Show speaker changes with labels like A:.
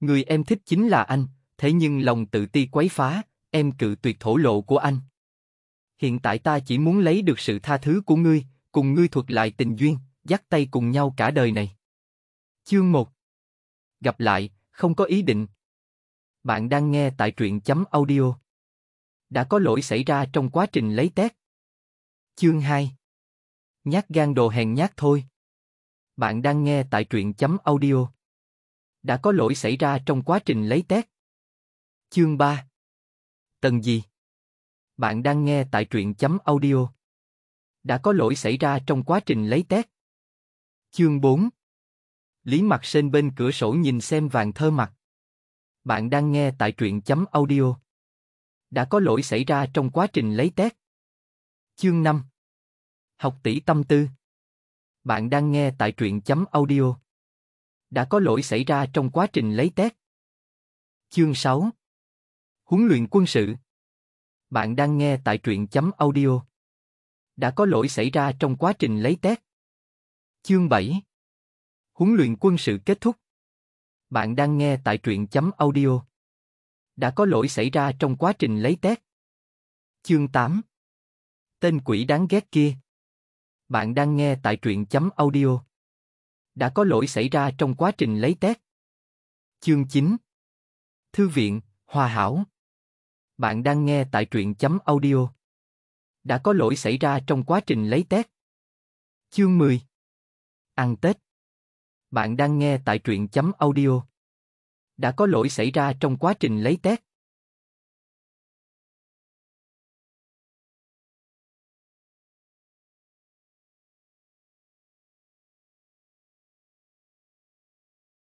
A: Người em thích chính là anh, thế nhưng lòng tự ti quấy phá, em cự tuyệt thổ lộ của anh. Hiện tại ta chỉ muốn lấy được sự tha thứ của ngươi, cùng ngươi thuật lại tình duyên, dắt tay cùng nhau cả đời này. Chương 1 Gặp lại, không có ý định. Bạn đang nghe tại truyện chấm audio. Đã có lỗi xảy ra trong quá trình lấy tét. Chương 2 Nhát gan đồ hèn nhát thôi. Bạn đang nghe tại truyện chấm audio đã có lỗi xảy ra trong quá trình lấy test. Chương 3 Tần gì? Bạn đang nghe tại truyện chấm audio. Đã có lỗi xảy ra trong quá trình lấy test. Chương 4 Lý mặt Sên bên cửa sổ nhìn xem vàng thơ mặt. Bạn đang nghe tại truyện chấm audio. Đã có lỗi xảy ra trong quá trình lấy test. Chương 5 Học tỷ tâm tư. Bạn đang nghe tại truyện chấm audio đã có lỗi xảy ra trong quá trình lấy test. Chương 6 Huấn luyện quân sự Bạn đang nghe tại truyện chấm audio. Đã có lỗi xảy ra trong quá trình lấy test. Chương 7 Huấn luyện quân sự kết thúc. Bạn đang nghe tại truyện chấm audio. Đã có lỗi xảy ra trong quá trình lấy test. Chương 8 Tên quỷ đáng ghét kia. Bạn đang nghe tại truyện chấm audio đã có lỗi xảy ra trong quá trình lấy test. Chương 9 Thư viện, Hòa Hảo Bạn đang nghe tại truyện chấm audio. Đã có lỗi xảy ra trong quá trình lấy test. Chương 10 Ăn Tết Bạn đang nghe tại truyện chấm audio. Đã có lỗi xảy ra trong quá trình lấy test.